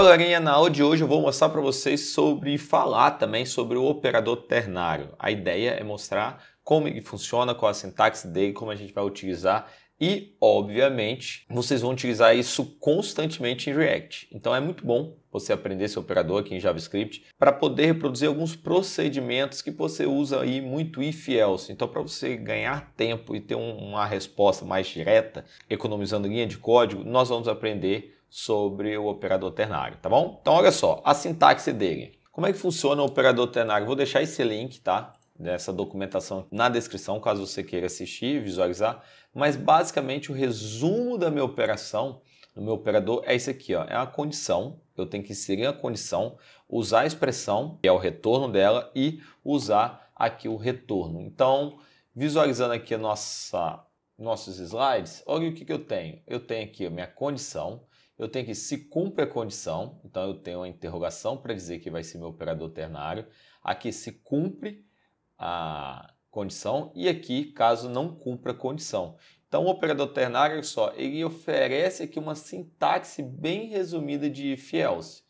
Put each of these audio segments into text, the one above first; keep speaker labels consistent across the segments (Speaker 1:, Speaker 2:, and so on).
Speaker 1: Olá, galerinha, na aula de hoje eu vou mostrar para vocês sobre falar também sobre o operador ternário. A ideia é mostrar como ele funciona, qual a sintaxe dele, como a gente vai utilizar e, obviamente, vocês vão utilizar isso constantemente em React. Então é muito bom você aprender esse operador aqui em JavaScript para poder reproduzir alguns procedimentos que você usa aí muito if else. Então, para você ganhar tempo e ter uma resposta mais direta, economizando linha de código, nós vamos aprender sobre o operador ternário, tá bom? Então olha só, a sintaxe dele. Como é que funciona o operador ternário? Vou deixar esse link, tá? Dessa documentação na descrição, caso você queira assistir e visualizar. Mas basicamente o resumo da minha operação do meu operador é esse aqui, ó. É a condição. Eu tenho que inserir a condição, usar a expressão, que é o retorno dela, e usar aqui o retorno. Então, visualizando aqui nossa, nossos slides, olha o que, que eu tenho. Eu tenho aqui a minha condição, eu tenho que se cumpre a condição, então eu tenho uma interrogação para dizer que vai ser meu operador ternário. Aqui se cumpre a condição e aqui caso não cumpra a condição. Então o operador ternário olha só, ele oferece aqui uma sintaxe bem resumida de if else.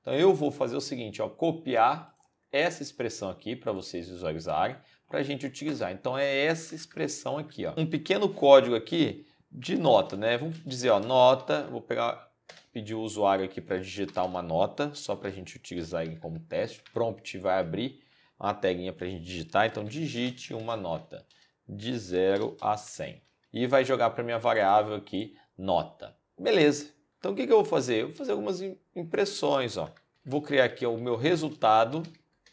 Speaker 1: Então eu vou fazer o seguinte, ó, copiar essa expressão aqui para vocês visualizarem, para a gente utilizar. Então é essa expressão aqui, ó. Um pequeno código aqui de nota, né? Vamos dizer, ó, nota, vou pegar pedir o usuário aqui para digitar uma nota, só para a gente utilizar como teste. Prompt vai abrir uma teguinha para a gente digitar, então digite uma nota de 0 a 100. E vai jogar para minha variável aqui, nota. Beleza. Então o que, que eu vou fazer? Eu vou fazer algumas impressões. Ó. Vou criar aqui o meu resultado.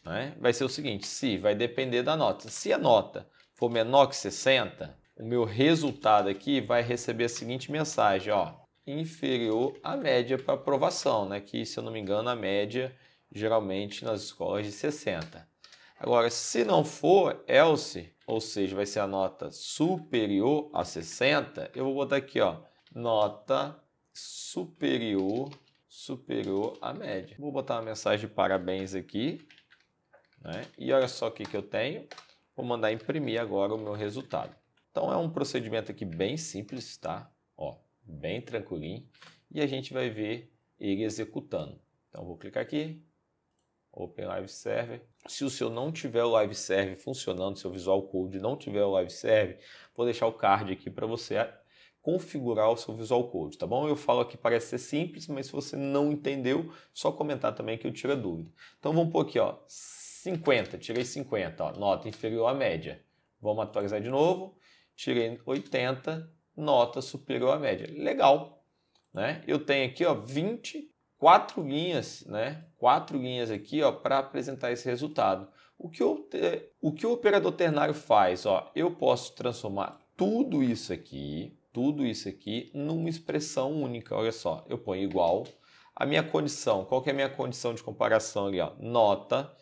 Speaker 1: Né? Vai ser o seguinte, se vai depender da nota. Se a nota for menor que 60, o meu resultado aqui vai receber a seguinte mensagem. Ó inferior à média para aprovação, né? que, se eu não me engano, a média geralmente nas escolas é de 60. Agora, se não for else, ou seja, vai ser a nota superior a 60, eu vou botar aqui, ó, nota superior superior à média. Vou botar uma mensagem de parabéns aqui, né? E olha só o que, que eu tenho. Vou mandar imprimir agora o meu resultado. Então é um procedimento aqui bem simples, tá? bem tranquilinho, e a gente vai ver ele executando. Então vou clicar aqui, Open Live Server. Se o seu não tiver o Live Server funcionando, seu Visual Code não tiver o Live Server, vou deixar o card aqui para você configurar o seu Visual Code, tá bom? Eu falo aqui, parece ser simples, mas se você não entendeu, só comentar também que eu tiro a dúvida. Então vamos pôr aqui, ó, 50, tirei 50, ó, nota inferior à média. Vamos atualizar de novo, tirei 80, nota superior à média. Legal, né? Eu tenho aqui, ó, 24 linhas, né? Quatro linhas aqui, ó, para apresentar esse resultado. O que, eu, o que o operador ternário faz, ó, eu posso transformar tudo isso aqui, tudo isso aqui numa expressão única. Olha só, eu ponho igual a minha condição. Qual que é a minha condição de comparação ali, ó? Nota.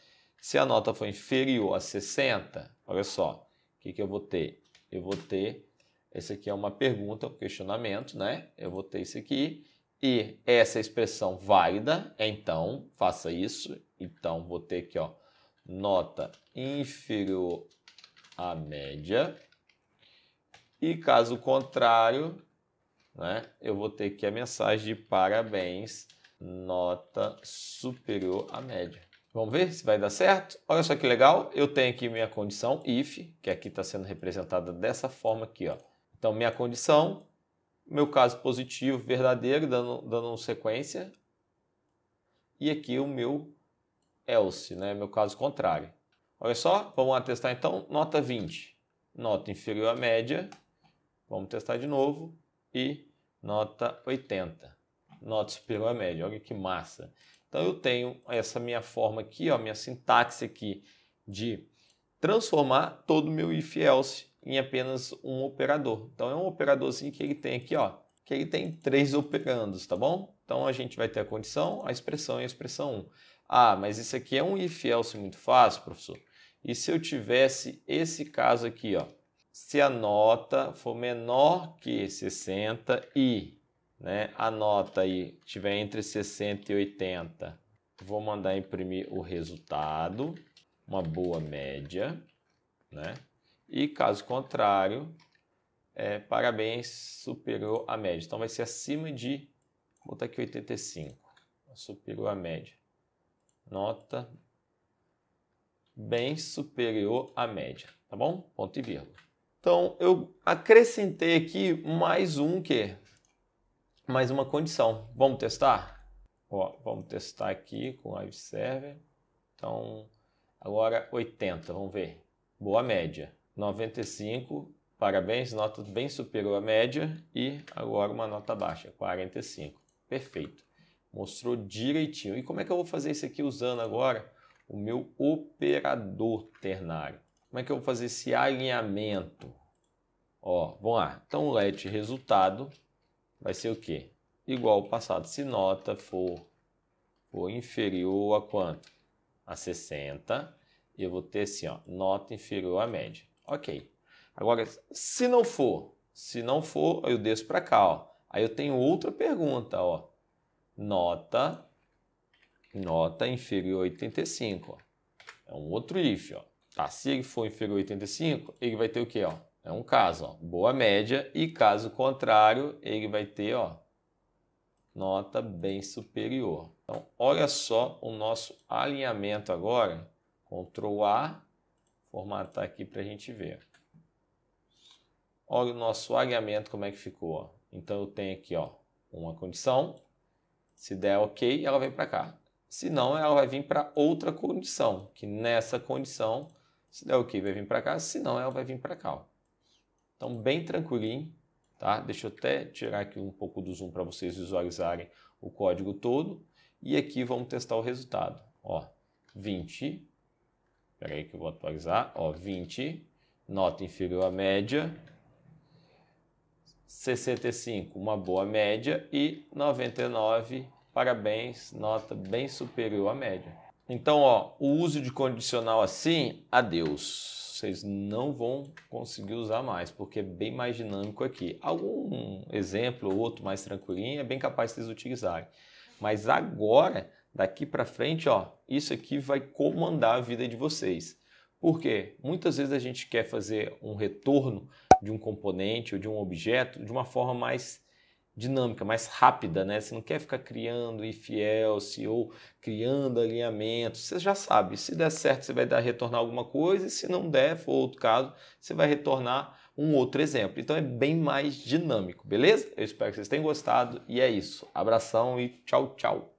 Speaker 1: Se a nota for inferior a 60, olha só, o que, que eu vou ter? Eu vou ter esse aqui é uma pergunta, um questionamento, né? Eu vou ter isso aqui. E essa expressão válida, é então, faça isso. Então, vou ter aqui, ó, nota inferior à média. E caso contrário, né, eu vou ter aqui a mensagem de parabéns, nota superior à média. Vamos ver se vai dar certo? Olha só que legal, eu tenho aqui minha condição if, que aqui está sendo representada dessa forma aqui, ó. Então, minha condição, meu caso positivo, verdadeiro, dando, dando sequência. E aqui o meu else, né? meu caso contrário. Olha só, vamos lá testar então, nota 20. Nota inferior à média. Vamos testar de novo. E nota 80. Nota superior à média. Olha que massa. Então eu tenho essa minha forma aqui, ó, minha sintaxe aqui de transformar todo o meu if else em apenas um operador. Então é um operadorzinho que ele tem aqui, ó, que ele tem três operandos, tá bom? Então a gente vai ter a condição, a expressão e a expressão 1. Ah, mas isso aqui é um if else muito fácil, professor. E se eu tivesse esse caso aqui, ó, se a nota for menor que 60 e né, a nota aí tiver entre 60 e 80, vou mandar imprimir o resultado, uma boa média, né? E caso contrário, é, parabéns, superou a média. Então vai ser acima de, vou botar aqui 85, superou a média. Nota bem superior à média, tá bom? Ponto e vírgula. Então eu acrescentei aqui mais um que mais uma condição. Vamos testar? Ó, vamos testar aqui com o Live Server. Então agora 80, vamos ver. Boa média. 95, parabéns, nota bem superior à média e agora uma nota baixa, 45. Perfeito. Mostrou direitinho. E como é que eu vou fazer isso aqui usando agora o meu operador ternário? Como é que eu vou fazer esse alinhamento? Ó, vamos lá. Então o let resultado vai ser o quê? Igual ao passado. Se nota for, for inferior a quanto? A 60, eu vou ter assim, ó, nota inferior à média. Ok. Agora, se não for, se não for, eu desço para cá, ó. Aí eu tenho outra pergunta, ó. Nota, nota inferior a 85, ó. É um outro if, ó. Tá, se ele for inferior a 85, ele vai ter o quê, ó? É um caso, ó. Boa média e caso contrário, ele vai ter, ó, nota bem superior. Então, olha só o nosso alinhamento agora. Ctrl A, formatar aqui para a gente ver. Olha o nosso alinhamento como é que ficou. Ó. Então eu tenho aqui ó, uma condição, se der ok, ela vem para cá. Se não, ela vai vir para outra condição, que nessa condição, se der ok, vai vir para cá, se não, ela vai vir para cá. Ó. Então bem tranquilinho, tá? Deixa eu até tirar aqui um pouco do zoom para vocês visualizarem o código todo. E aqui vamos testar o resultado, ó, 20, Espera aí que eu vou atualizar. Ó, 20, nota inferior à média. 65, uma boa média. E 99, parabéns, nota bem superior à média. Então, ó, o uso de condicional assim, adeus. Vocês não vão conseguir usar mais, porque é bem mais dinâmico aqui. Algum exemplo ou outro mais tranquilinho é bem capaz de vocês utilizarem. Mas agora daqui para frente, ó, isso aqui vai comandar a vida de vocês. Porque muitas vezes a gente quer fazer um retorno de um componente ou de um objeto de uma forma mais dinâmica, mais rápida, né? Você não quer ficar criando se ou criando alinhamento. Você já sabe, se der certo, você vai dar retornar alguma coisa, e se não der, for outro caso, você vai retornar um outro exemplo. Então é bem mais dinâmico, beleza? Eu espero que vocês tenham gostado e é isso. Abração e tchau, tchau.